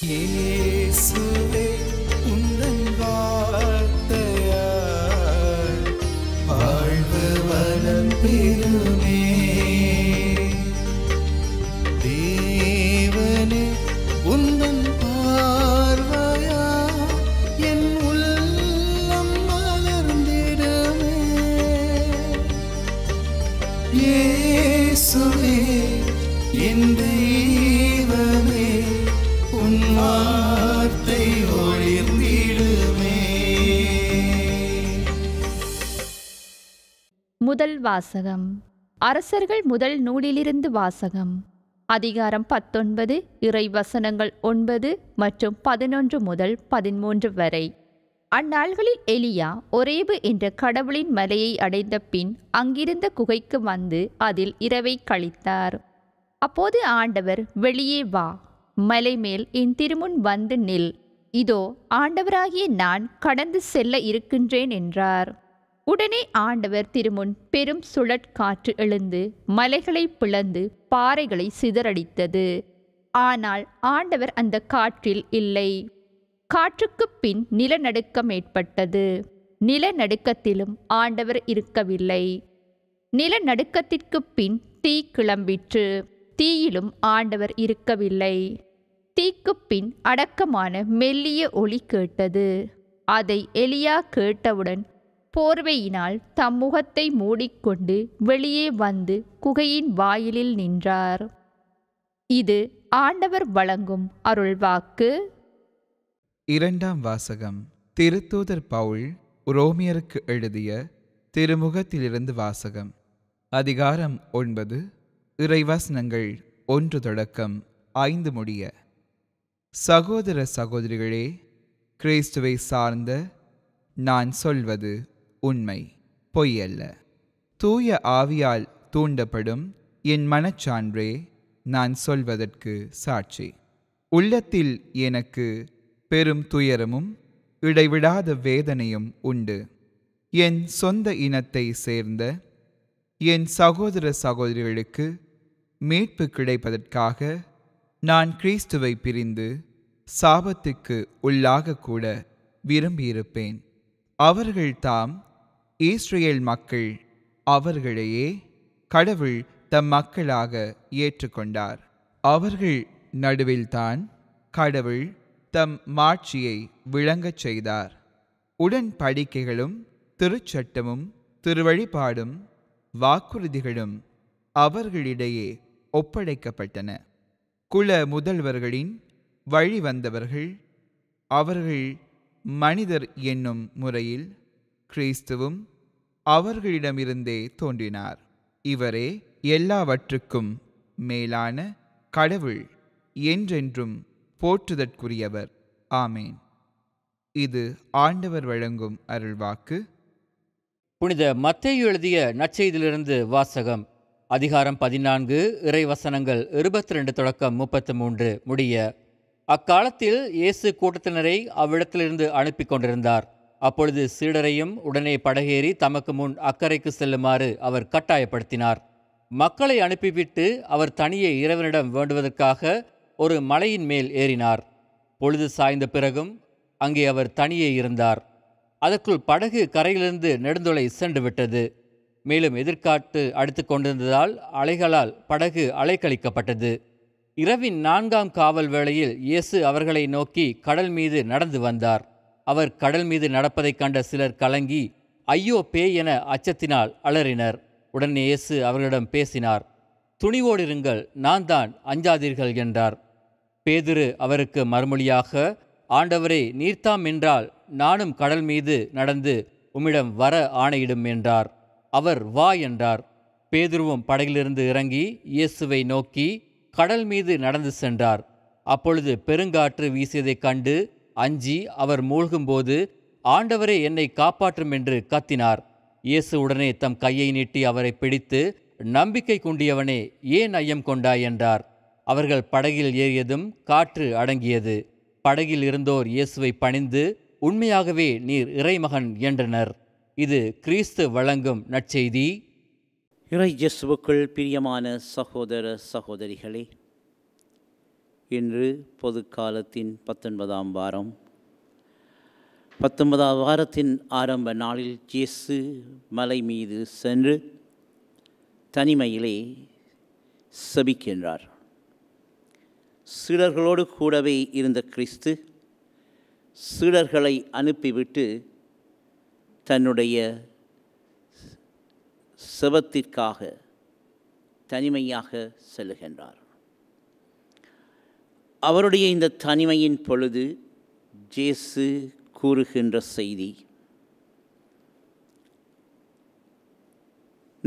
Yeah. முதல் வாசகம் அரசர்கள் முதல் நூலிலிருந்து வாசகம் அதிகாரம் பத்தொன்பது இறை வசனங்கள் ஒன்பது மற்றும் பதினொன்று முதல் பதிமூன்று வரை அந்நாள்களில் எலியா ஒரேபு என்ற கடவுளின் மலையை அடைந்த பின் அங்கிருந்த குகைக்கு வந்து அதில் இரவை கழித்தார் அப்போது ஆண்டவர் வெளியே வா மலைமேல் என் திருமுன் வந்து நில் இதோ ஆண்டவராகிய நான் கடந்து செல்ல இருக்கின்றேன் என்றார் உடனே ஆண்டவர் திருமுன் பெரும் சுழற்காற்று எழுந்து மலைகளை பிளந்து பாறைகளை சிதறடித்தது ஆனால் ஆண்டவர் அந்த காற்றில் இல்லை காற்றுக்கு பின் நிலநடுக்கம் ஏற்பட்டது நிலநடுக்கத்திலும் ஆண்டவர் இருக்கவில்லை நிலநடுக்கத்திற்கு பின் தீ கிளம்பிற்று தீயிலும் ஆண்டவர் இருக்கவில்லை தீக்கு பின் அடக்கமான மெல்லிய ஒளி கேட்டது அதை எலியா கேட்டவுடன் போர்வையினால் தம் முகத்தை மூடிக்கொண்டு வெளியே வந்து குகையின் வாயிலில் நின்றார் இது ஆண்டவர் வழங்கும் அருள்வாக்கு இரண்டாம் வாசகம் திருத்தூதர் பவுல் ரோமியருக்கு எழுதிய திருமுகத்திலிருந்து வாசகம் அதிகாரம் ஒன்பது இறைவாசனங்கள் ஒன்று தொடக்கம் ஐந்து முடிய சகோதர சகோதரிகளே கிறிஸ்துவை சார்ந்த நான் சொல்வது உண்மை பொய்யல்ல தூய ஆவியால் தூண்டப்படும் என் மனச்சான்றே நான் சொல்வதற்கு சாட்சி உள்ளத்தில் எனக்கு பெரும் துயரமும் இடைவிடாத வேதனையும் உண்டு என் சொந்த இனத்தை சேர்ந்த என் சகோதர சகோதரிகளுக்கு மீட்பு கிடைப்பதற்காக நான் கிறிஸ்துவை பிரிந்து சாபத்துக்கு உள்ளாகக்கூட விரும்பியிருப்பேன் அவர்கள் தாம் இஸ்ரேல் மக்கள் அவர்களையே கடவுள் தம் மக்களாக ஏற்றுக்கொண்டார் அவர்கள் நடுவில்தான் கடவுள் தம் மாட்சியை விளங்கச் செய்தார் உடன்படிக்கைகளும் திருச்சட்டமும் திருவழிபாடும் வாக்குறுதிகளும் அவர்களிடையே ஒப்படைக்கப்பட்டன குல முதல்வர்களின் வழி வந்தவர்கள் அவர்கள் மனிதர் என்னும் முறையில் கிறிஸ்துவும் அவர்களிடமிருந்தே தோன்றினார் இவரே எல்லாவற்றுக்கும் மேலான கடவுள் என்றென்றும் போற்றுதற்குரியவர் ஆமேன் இது ஆண்டவர் வழங்கும் அருள்வாக்கு புனித மத்தேயு எழுதிய நற்செய்தியிலிருந்து வாசகம் அதிகாரம் பதினான்கு இறைவசனங்கள் இருபத்தி ரெண்டு தொடக்கம் முப்பத்து மூன்று முடிய அக்காலத்தில் இயேசு கூட்டத்தினரை அவ்விடத்திலிருந்து அனுப்பி கொண்டிருந்தார் அப்பொழுது சீடரையும் உடனே படகேறி தமக்கு முன் அக்கறைக்கு செல்லுமாறு அவர் கட்டாயப்படுத்தினார் மக்களை அனுப்பிவிட்டு அவர் தனியே இறைவனிடம் வேண்டுவதற்காக ஒரு மலையின் மேல் ஏறினார் பொழுது சாய்ந்த பிறகும் அங்கே அவர் தனியே இருந்தார் அதற்குள் படகு கரையிலிருந்து நெடுந்தொலை சென்று விட்டது மேலும் எதிர்காட்டு அடித்து கொண்டிருந்ததால் அலைகளால் படகு அலைக்கழிக்கப்பட்டது இரவின் நான்காம் காவல் வேளையில் இயேசு அவர்களை நோக்கி கடல் மீது நடந்து வந்தார் அவர் கடல் மீது நடப்பதைக் கண்ட சிலர் கலங்கி ஐயோ பே என அச்சத்தினால் அலறினர் உடனே இயேசு அவர்களிடம் பேசினார் துணிவோடிருங்கள் நான் தான் அஞ்சாதீர்கள் என்றார் பேதுரு அவருக்கு மறுமொழியாக ஆண்டவரே நீர்த்தாம் என்றால் நானும் கடல் மீது நடந்து உம்மிடம் வர ஆணையிடும் என்றார் அவர் வா என்றார் பேதுருவும் படகிலிருந்து இறங்கி இயேசுவை நோக்கி கடல் மீது நடந்து சென்றார் அப்பொழுது பெருங்காற்று வீசியதைக் கண்டு அஞ்சி அவர் மூழ்கும்போது ஆண்டவரே என்னை காப்பாற்றும் என்று கத்தினார் இயேசு உடனே தம் கையை நீட்டி அவரை பிடித்து நம்பிக்கை கொண்டியவனே ஏன் ஐயம் கொண்டாய் என்றார் அவர்கள் படகில் ஏறியதும் காற்று அடங்கியது படகில் இருந்தோர் இயேசுவை பணிந்து உண்மையாகவே நீர் இறைமகன் என்றனர் இது கிறிஸ்து வழங்கும் நற்செய்தி இறை ஜெசுவுக்குள் பிரியமான சகோதர சகோதரிகளே இன்று பொது காலத்தின் பத்தொன்பதாம் வாரம் பத்தொன்பதாம் வாரத்தின் ஆரம்ப நாளில் ஜேசு மலை மீது சென்று தனிமையிலே சபிக்கின்றார் சீடர்களோடு கூடவே இருந்த கிறிஸ்து சீடர்களை அனுப்பிவிட்டு தன்னுடைய சிவத்திற்காக தனிமையாக செல்லுகின்றார் அவருடைய இந்த தனிமையின் பொழுது ஜேசு கூறுகின்ற செய்தி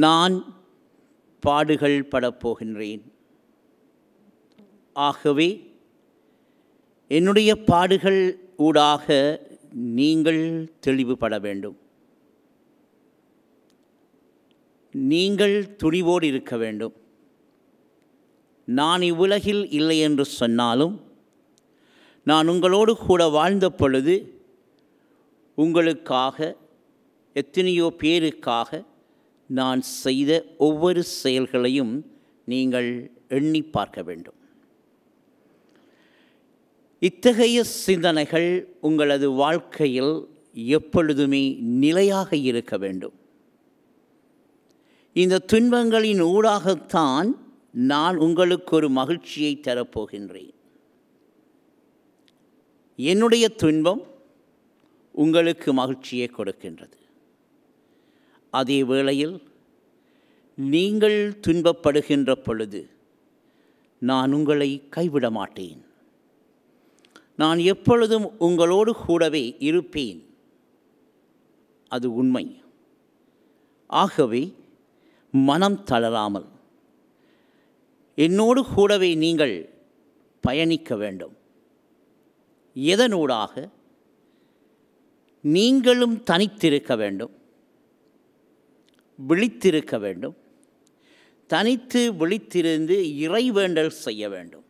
நான் பாடுகள் படப்போகின்றேன் ஆகவே என்னுடைய பாடுகள் ஊடாக நீங்கள் தெளிவுபட வேண்டும் நீங்கள் துணிவோடு இருக்க வேண்டும் நான் இவ்வுலகில் இல்லை என்று சொன்னாலும் நான் உங்களோடு கூட வாழ்ந்த பொழுது உங்களுக்காக எத்தனையோ பேருக்காக நான் செய்த ஒவ்வொரு செயல்களையும் நீங்கள் எண்ணி பார்க்க வேண்டும் இத்தகைய சிந்தனைகள் உங்களது வாழ்க்கையில் எப்பொழுதுமே நிலையாக இருக்க வேண்டும் இந்த துன்பங்களின் ஊடாகத்தான் நான் உங்களுக்கு ஒரு மகிழ்ச்சியை தரப்போகின்றேன் என்னுடைய துன்பம் உங்களுக்கு மகிழ்ச்சியை கொடுக்கின்றது அதே வேளையில் நீங்கள் துன்பப்படுகின்ற பொழுது நான் உங்களை கைவிட மாட்டேன் நான் எப்பொழுதும் உங்களோடு கூடவே இருப்பேன் அது உண்மை ஆகவே மனம் தளராமல் என்னோடு கூடவே நீங்கள் பயணிக்க வேண்டும் எதனூடாக நீங்களும் தனித்திருக்க வேண்டும் விழித்திருக்க வேண்டும் தனித்து விழித்திருந்து இறைவேண்டல் செய்ய வேண்டும்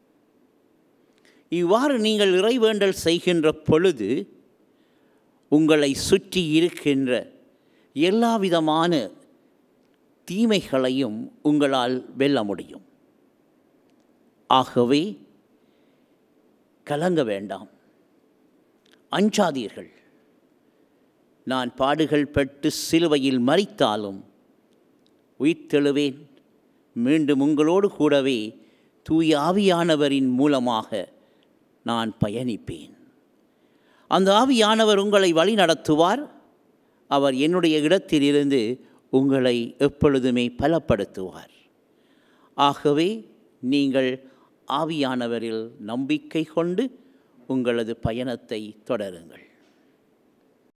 இவ்வாறு நீங்கள் இறைவேண்டல் செய்கின்ற பொழுது உங்களை சுற்றி இருக்கின்ற எல்லா விதமான தீமைகளையும் உங்களால் வெல்ல முடியும் ஆகவே கலங்க வேண்டாம் அஞ்சாதீர்கள் நான் பாடுகள் பெற்று சிலுவையில் மறித்தாலும் உயிர்த்தெழுவேன் மீண்டும் உங்களோடு கூடவே தூய ஆவியானவரின் மூலமாக நான் பயணிப்பேன் அந்த ஆவியானவர் உங்களை வழி நடத்துவார் அவர் என்னுடைய இடத்திலிருந்து உங்களை எப்பொழுதுமே பலப்படுத்துவார் ஆகவே நீங்கள் ஆவியானவரில் நம்பிக்கை கொண்டு உங்களது பயணத்தை தொடருங்கள்